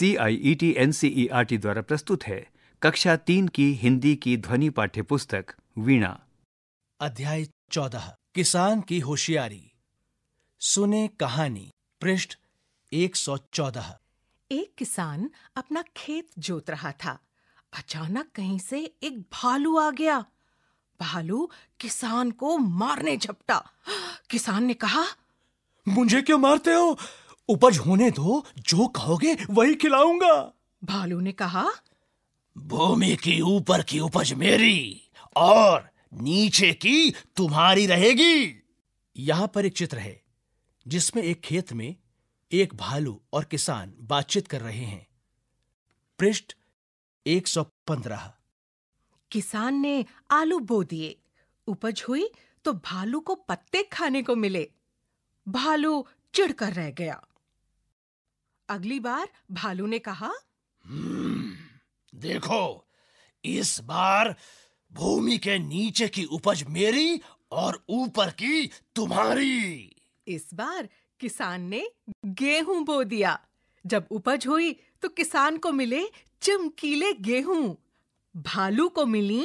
C I E T N C E R T द्वारा प्रस्तुत है कक्षा तीन की हिंदी की ध्वनि पाठ्य पुस्तक वीणा अध्याय चौदह किसान की होशियारी सुने कहानी पृष्ठ एक सौ चौदह एक किसान अपना खेत जोत रहा था अचानक कहीं से एक भालू आ गया भालू किसान को मारने झपटा किसान ने कहा मुझे क्यों मारते हो उपज होने दो जो कहोगे वही खिलाऊंगा भालू ने कहा भूमि की ऊपर की उपज मेरी और नीचे की तुम्हारी रहेगी यहां पर एक चित्र है जिसमें एक खेत में एक भालू और किसान बातचीत कर रहे हैं पृष्ठ 115 किसान ने आलू बो दिए उपज हुई तो भालू को पत्ते खाने को मिले भालू चिढ़कर रह गया अगली बार भालू ने कहा हम्म, देखो इस बार भूमि के नीचे की उपज मेरी और ऊपर की तुम्हारी इस बार किसान ने गेहूं बो दिया जब उपज हुई तो किसान को मिले चमकीले गेहूं भालू को मिली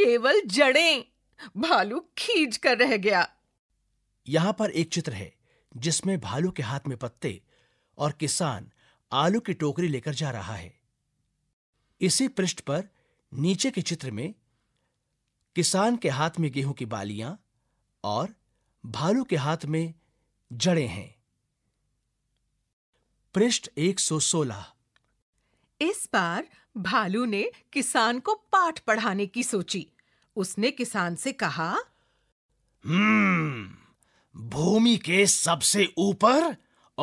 केवल जड़ें भालू खींच कर रह गया यहाँ पर एक चित्र है जिसमें भालू के हाथ में पत्ते और किसान आलू की टोकरी लेकर जा रहा है इसी पृष्ठ पर नीचे के चित्र में किसान के हाथ में गेहूं की बालियां और भालू के हाथ में जड़े हैं पृष्ठ 116 इस बार भालू ने किसान को पाठ पढ़ाने की सोची उसने किसान से कहा हम्म भूमि के सबसे ऊपर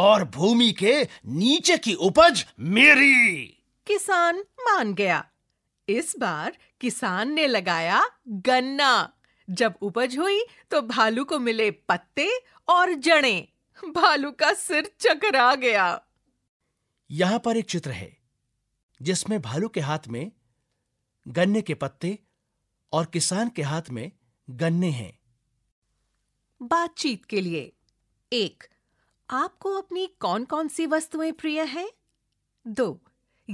और भूमि के नीचे की उपज मेरी किसान मान गया इस बार किसान ने लगाया गन्ना जब उपज हुई तो भालू को मिले पत्ते और जड़े भालू का सिर चकरा गया यहाँ पर एक चित्र है जिसमें भालू के हाथ में गन्ने के पत्ते और किसान के हाथ में गन्ने हैं बातचीत के लिए एक आपको अपनी कौन कौन सी वस्तुएं प्रिय हैं दो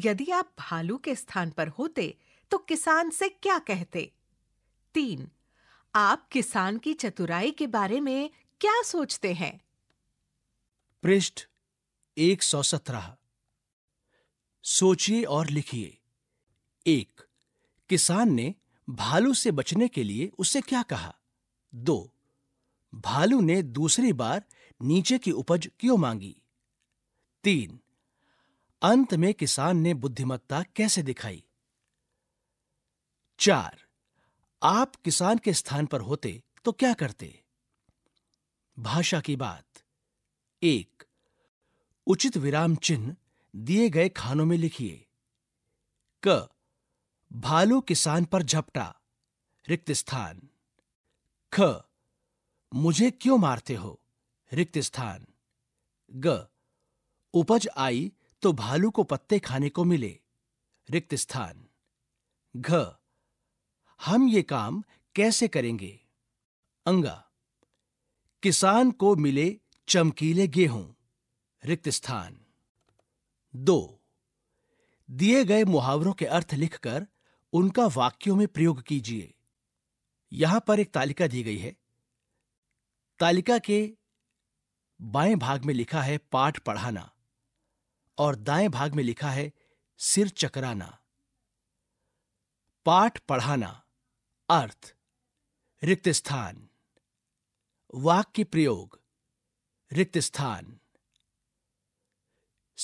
यदि आप भालू के स्थान पर होते तो किसान से क्या कहते तीन आप किसान की चतुराई के बारे में क्या सोचते हैं पृष्ठ एक सौ सत्रह सोचिए और लिखिए एक किसान ने भालू से बचने के लिए उसे क्या कहा दो भालू ने दूसरी बार नीचे की उपज क्यों मांगी तीन अंत में किसान ने बुद्धिमत्ता कैसे दिखाई चार आप किसान के स्थान पर होते तो क्या करते भाषा की बात एक उचित विराम चिन्ह दिए गए खानों में लिखिए क भालू किसान पर झपटा रिक्त स्थान ख मुझे क्यों मारते हो रिक्त स्थान ग उपज आई तो भालू को पत्ते खाने को मिले रिक्त स्थान घ हम ये काम कैसे करेंगे अंगा किसान को मिले चमकीले गेहूं रिक्त स्थान दो दिए गए मुहावरों के अर्थ लिखकर उनका वाक्यों में प्रयोग कीजिए यहां पर एक तालिका दी गई है तालिका के बाएं भाग में लिखा है पाठ पढ़ाना और दाएं भाग में लिखा है सिर चकराना पाठ पढ़ाना अर्थ रिक्त स्थान वाक्य प्रयोग रिक्त स्थान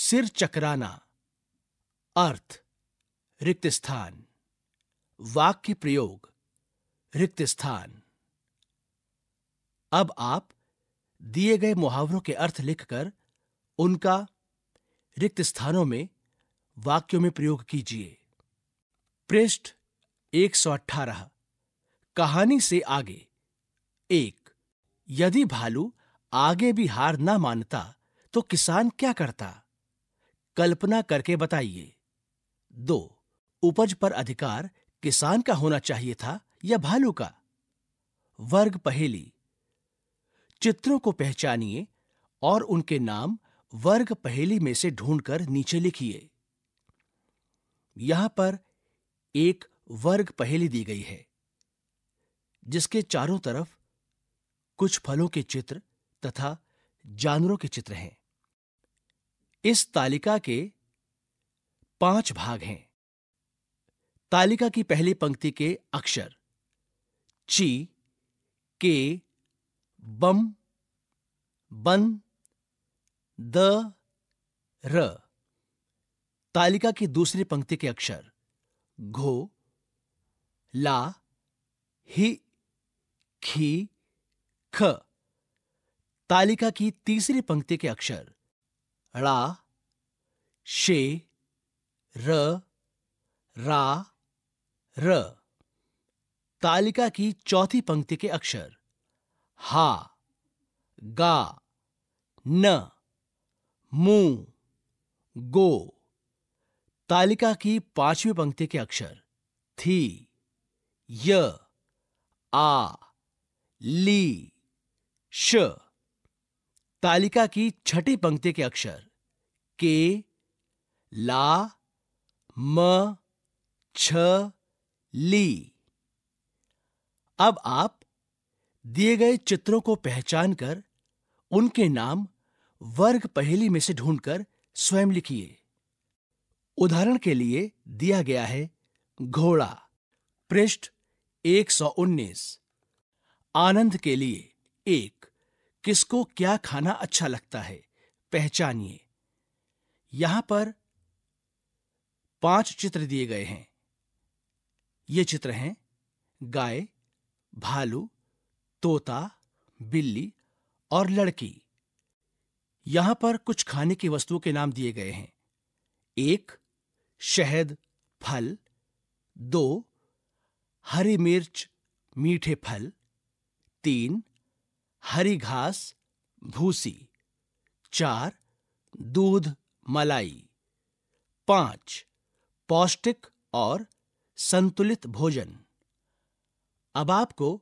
सिर चकराना अर्थ रिक्त स्थान वाक्य प्रयोग रिक्त स्थान अब आप दिए गए मुहावरों के अर्थ लिखकर उनका रिक्त स्थानों में वाक्यों में प्रयोग कीजिए पृष्ठ एक कहानी से आगे एक यदि भालू आगे भी हार ना मानता तो किसान क्या करता कल्पना करके बताइए दो उपज पर अधिकार किसान का होना चाहिए था या भालू का वर्ग पहेली चित्रों को पहचानिए और उनके नाम वर्ग पहेली में से ढूंढकर नीचे लिखिए यहां पर एक वर्ग पहेली दी गई है जिसके चारों तरफ कुछ फलों के चित्र तथा जानवरों के चित्र हैं इस तालिका के पांच भाग हैं तालिका की पहली पंक्ति के अक्षर ची के बम बन द र तालिका की दूसरी पंक्ति के अक्षर घो ला ही खी ख तालिका की तीसरी पंक्ति के अक्षर रा शे र रा र तालिका की चौथी पंक्ति के अक्षर हा गा न मू गो तालिका की पांचवी पंक्ति के अक्षर थी य आ ली श तालिका की छठी पंक्ति के अक्षर के ला म छ ली अब आप दिए गए चित्रों को पहचान कर उनके नाम वर्ग पहेली में से ढूंढकर स्वयं लिखिए उदाहरण के लिए दिया गया है घोड़ा पृष्ठ 119 आनंद के लिए एक किसको क्या खाना अच्छा लगता है पहचानिए यहां पर पांच चित्र दिए गए हैं ये चित्र हैं गाय भालू तोता बिल्ली और लड़की यहां पर कुछ खाने की वस्तुओं के नाम दिए गए हैं एक शहद फल दो हरी मिर्च मीठे फल तीन हरी घास भूसी चार दूध मलाई पांच पौष्टिक और संतुलित भोजन अब आपको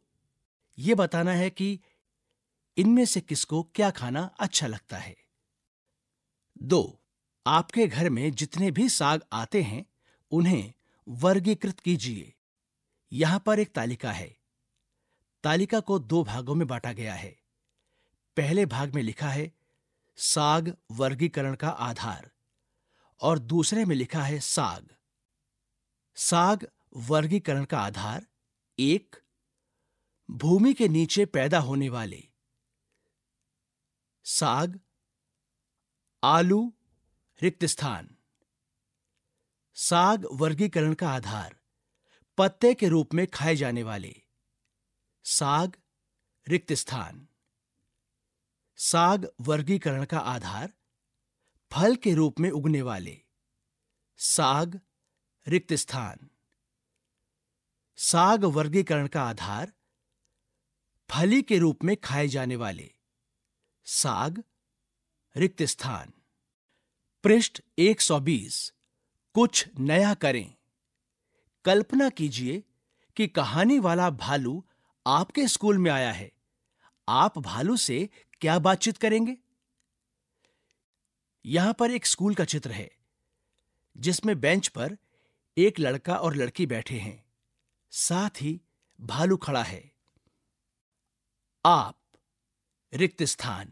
ये बताना है कि इनमें से किसको क्या खाना अच्छा लगता है दो आपके घर में जितने भी साग आते हैं उन्हें वर्गीकृत कीजिए यहां पर एक तालिका है तालिका को दो भागों में बांटा गया है पहले भाग में लिखा है साग वर्गीकरण का आधार और दूसरे में लिखा है साग साग वर्गीकरण का आधार एक भूमि के नीचे पैदा होने वाले साग आलू रिक्त स्थान साग वर्गीकरण का आधार पत्ते के रूप में खाए जाने वाले साग रिक्त स्थान साग वर्गीकरण का आधार फल के रूप में उगने वाले साग रिक्त स्थान साग वर्गीकरण का आधार फली के रूप में खाए जाने वाले साग रिक्त स्थान पृष्ठ 120 कुछ नया करें कल्पना कीजिए कि कहानी वाला भालू आपके स्कूल में आया है आप भालू से क्या बातचीत करेंगे यहां पर एक स्कूल का चित्र है जिसमें बेंच पर एक लड़का और लड़की बैठे हैं साथ ही भालू खड़ा है आप रिक्त स्थान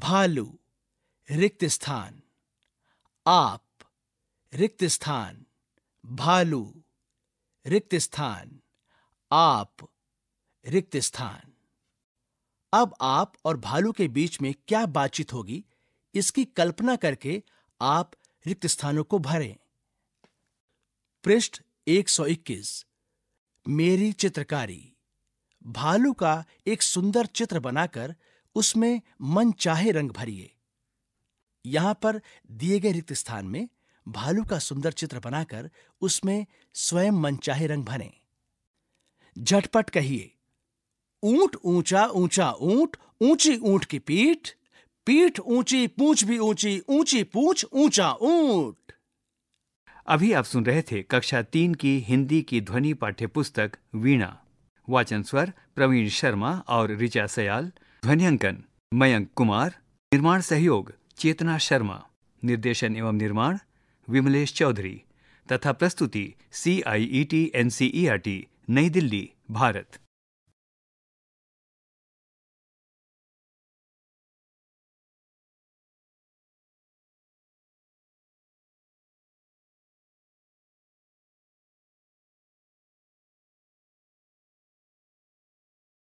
भालू रिक्त स्थान आप रिक्त स्थान भालू रिक्त स्थान आप रिक्त स्थान अब आप और भालू के बीच में क्या बातचीत होगी इसकी कल्पना करके आप रिक्त स्थानों को भरें पृष्ठ 121 मेरी चित्रकारी भालू का एक सुंदर चित्र बनाकर उसमें मन चाहे रंग भरिए यहां पर दिए गए रिक्त स्थान में भालू का सुंदर चित्र बनाकर उसमें स्वयं मन चाहे रंग भरें झटपट कहिए ऊंट ऊंचा ऊंचा ऊंट ऊंची ऊंट की पीठ पीठ ऊंची पूंछ भी ऊंची ऊंची पूंछ ऊंचा ऊंट अभी आप सुन रहे थे कक्षा तीन की हिंदी की ध्वनि पाठ्य पुस्तक वीणा वाचन स्वर प्रवीण शर्मा और ऋचा सयाल ध्वनियांकन मयंक कुमार निर्माण सहयोग चेतना शर्मा निर्देशन एवं निर्माण विमलेश चौधरी तथा प्रस्तुति C I E T N C E R T Nai Delhi Bharat